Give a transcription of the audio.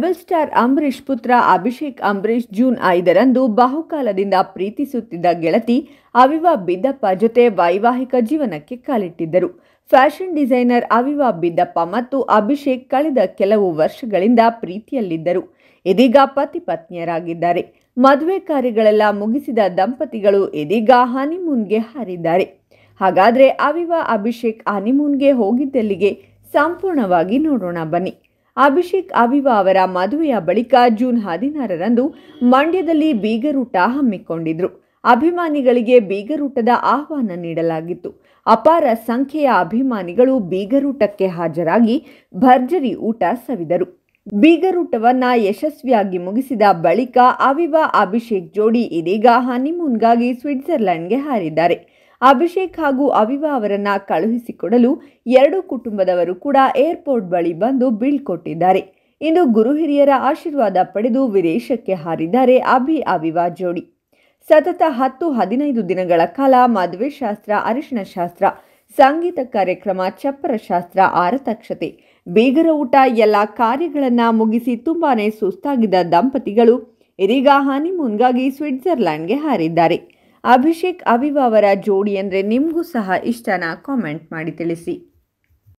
rebel star Ambareesh ಪುತ್ರ Abhishek Ambareesh June ಐದರಂದು ಬಹುಕಾಲದಿಂದ ಪ್ರೀತಿಸುತ್ತಿದ್ದ ಗೆಳತಿ ಅವಿವಾ ಬಿದ್ದಪ್ಪ ಜೊತೆ ವೈವಾಹಿಕ ಜೀವನಕ್ಕೆ ಕಾಲಿಟ್ಟಿದ್ದರು ಫ್ಯಾಷನ್ ಡಿಸೈನರ್ ಅವಿವಾ ಬಿದ್ದಪ್ಪ ಮತ್ತು ಅಭಿಷೇಕ್ ಕಳೆದ ಕೆಲವು ವರ್ಷಗಳಿಂದ ಪ್ರೀತಿಯಲ್ಲಿದ್ದರು ಇದೀಗ ಪತಿ ಪತ್ನಿಯರಾಗಿದ್ದಾರೆ ಮದುವೆ ಕಾರ್ಯಗಳೆಲ್ಲ ಮುಗಿಸಿದ ದಂಪತಿಗಳು ಇದೀಗ ಹನಿಮೂನ್ಗೆ ಹಾರಿದ್ದಾರೆ ಹಾಗಾದರೆ ಅವಿವಾ ಅಭಿಷೇಕ್ ಹನಿಮೂನ್ಗೆ ಹೋಗಿದ್ದಲ್ಲಿಗೆ ಸಂಪೂರ್ಣವಾಗಿ ನೋಡೋಣ ಬನ್ನಿ ಅಭಿಷೇಕ್ ಅಭಿವಾ ಅವರ ಮದುವೆಯ ಬಳಿಕ ಜೂನ್ ಹದಿನಾರರಂದು ಮಂಡ್ಯದಲ್ಲಿ ಬೀಗರೂಟ ಹಮ್ಮಿಕೊಂಡಿದ್ರು ಅಭಿಮಾನಿಗಳಿಗೆ ಬೀಗರೂಟದ ಆಹ್ವಾನ ನೀಡಲಾಗಿತ್ತು ಅಪಾರ ಸಂಖ್ಯೆಯ ಅಭಿಮಾನಿಗಳು ಬೀಗರೂಟಕ್ಕೆ ಹಾಜರಾಗಿ ಭರ್ಜರಿ ಊಟ ಸವಿದರು ಬೀಗರೂಟವನ್ನ ಯಶಸ್ವಿಯಾಗಿ ಮುಗಿಸಿದ ಬಳಿಕ ಅವಿವಾ ಅಭಿಷೇಕ್ ಜೋಡಿ ಇದೀಗ ಹನಿಮೂನ್ಗಾಗಿ ಸ್ವಿಟ್ಜರ್ಲೆಂಡ್ಗೆ ಹಾರಿದ್ದಾರೆ ಅಭಿಷೇಕ್ ಹಾಗೂ ಅವಿವಾ ಅವರನ್ನ ಕಳುಹಿಸಿಕೊಡಲು ಎರಡೂ ಕುಟುಂಬದವರು ಕೂಡ ಏರ್ಪೋರ್ಟ್ ಬಳಿ ಬಂದು ಬೀಳ್ಕೊಟ್ಟಿದ್ದಾರೆ ಇಂದು ಗುರು ಹಿರಿಯರ ಆಶೀರ್ವಾದ ಪಡೆದು ವಿದೇಶಕ್ಕೆ ಹಾರಿದ್ದಾರೆ ಅಭಿ ಅವಿವಾ ಜೋಡಿ ಸತತ ಹತ್ತು ಹದಿನೈದು ದಿನಗಳ ಕಾಲ ಮದುವೆ ಶಾಸ್ತ್ರ ಅರಿಶಿನ ಶಾಸ್ತ್ರ ಸಂಗೀತ ಕಾರ್ಯಕ್ರಮ ಚಪ್ಪರ ಶಾಸ್ತ್ರ ಆರತಕ್ಷತೆ ಬೀಗರ ಊಟ ಎಲ್ಲ ಕಾರ್ಯಗಳನ್ನು ಮುಗಿಸಿ ತುಂಬಾನೇ ಸುಸ್ತಾಗಿದ್ದ ದಂಪತಿಗಳು ಇದೀಗ ಹನಿಮೂನ್ಗಾಗಿ ಸ್ವಿಟ್ಜರ್ಲ್ಯಾಂಡ್ಗೆ ಹಾರಿದ್ದಾರೆ ಅಭಿಷೇಕ್ ಅವಿವಾ ಅವರ ಜೋಡಿ ಅಂದರೆ ನಿಮಗೂ ಸಹ ಇಷ್ಟನ ಕಾಮೆಂಟ್ ಮಾಡಿ ತಿಳಿಸಿ